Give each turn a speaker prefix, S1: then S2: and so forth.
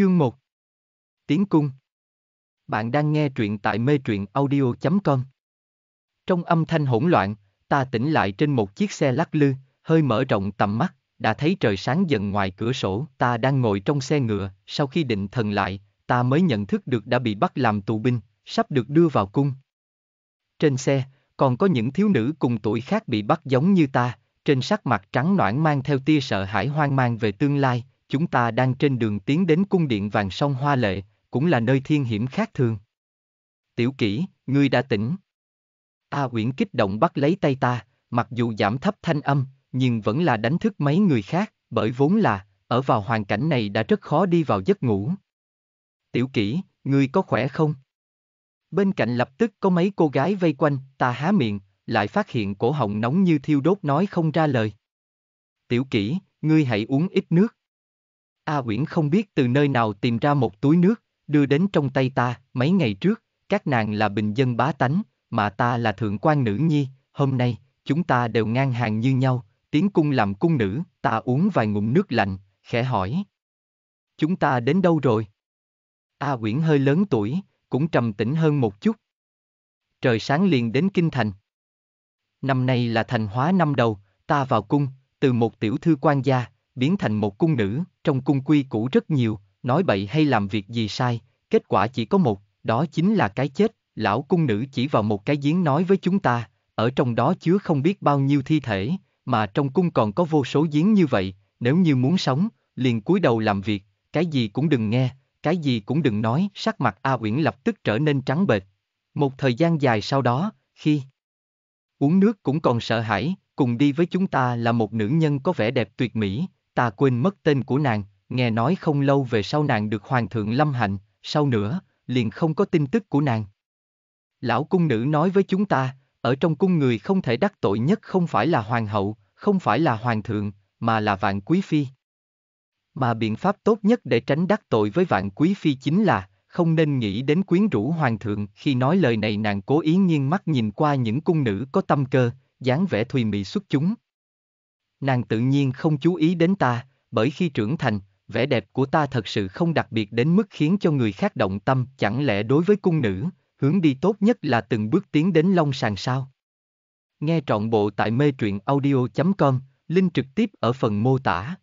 S1: Chương 1 tiến cung Bạn đang nghe truyện tại mê truyện audio.com Trong âm thanh hỗn loạn, ta tỉnh lại trên một chiếc xe lắc lư, hơi mở rộng tầm mắt, đã thấy trời sáng dần ngoài cửa sổ, ta đang ngồi trong xe ngựa, sau khi định thần lại, ta mới nhận thức được đã bị bắt làm tù binh, sắp được đưa vào cung. Trên xe, còn có những thiếu nữ cùng tuổi khác bị bắt giống như ta, trên sắc mặt trắng noãn mang theo tia sợ hãi hoang mang về tương lai, chúng ta đang trên đường tiến đến cung điện vàng sông Hoa Lệ, cũng là nơi thiên hiểm khác thường. Tiểu kỷ, ngươi đã tỉnh. A Uyển kích động bắt lấy tay ta, mặc dù giảm thấp thanh âm, nhưng vẫn là đánh thức mấy người khác, bởi vốn là, ở vào hoàn cảnh này đã rất khó đi vào giấc ngủ. Tiểu kỷ, ngươi có khỏe không? Bên cạnh lập tức có mấy cô gái vây quanh, ta há miệng, lại phát hiện cổ họng nóng như thiêu đốt nói không ra lời. Tiểu kỷ, ngươi hãy uống ít nước. A Uyển không biết từ nơi nào tìm ra một túi nước, đưa đến trong tay ta, mấy ngày trước, các nàng là bình dân bá tánh, mà ta là thượng quan nữ nhi, hôm nay, chúng ta đều ngang hàng như nhau, tiến cung làm cung nữ, ta uống vài ngụm nước lạnh, khẽ hỏi. Chúng ta đến đâu rồi? A Uyển hơi lớn tuổi, cũng trầm tĩnh hơn một chút. Trời sáng liền đến kinh thành. Năm nay là thành hóa năm đầu, ta vào cung, từ một tiểu thư quan gia, biến thành một cung nữ, trong cung quy cũ rất nhiều, nói bậy hay làm việc gì sai, kết quả chỉ có một, đó chính là cái chết, lão cung nữ chỉ vào một cái giếng nói với chúng ta, ở trong đó chứa không biết bao nhiêu thi thể, mà trong cung còn có vô số giếng như vậy, nếu như muốn sống, liền cúi đầu làm việc, cái gì cũng đừng nghe, cái gì cũng đừng nói, sắc mặt A Uyển lập tức trở nên trắng bệch. Một thời gian dài sau đó, khi uống nước cũng còn sợ hãi, cùng đi với chúng ta là một nữ nhân có vẻ đẹp tuyệt mỹ, ta quên mất tên của nàng, nghe nói không lâu về sau nàng được Hoàng thượng lâm hạnh, sau nữa, liền không có tin tức của nàng. Lão cung nữ nói với chúng ta, ở trong cung người không thể đắc tội nhất không phải là hoàng hậu, không phải là hoàng thượng, mà là vạn quý phi. Mà biện pháp tốt nhất để tránh đắc tội với vạn quý phi chính là, không nên nghĩ đến quyến rũ hoàng thượng. Khi nói lời này nàng cố ý nghiêng mắt nhìn qua những cung nữ có tâm cơ, dáng vẻ thùy mị xuất chúng, nàng tự nhiên không chú ý đến ta, bởi khi trưởng thành, vẻ đẹp của ta thật sự không đặc biệt đến mức khiến cho người khác động tâm, chẳng lẽ đối với cung nữ, hướng đi tốt nhất là từng bước tiến đến long sàng sao? Nghe trọn bộ tại mê truyện audio.com, link trực tiếp ở phần mô tả.